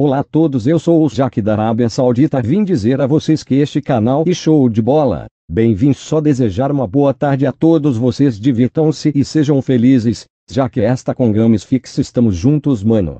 Olá a todos, eu sou o Jack da Arábia Saudita. Vim dizer a vocês que este canal e é show de bola. Bem-vindos, só desejar uma boa tarde a todos vocês. Divirtam-se e sejam felizes, já que esta com Games Fix estamos juntos, mano.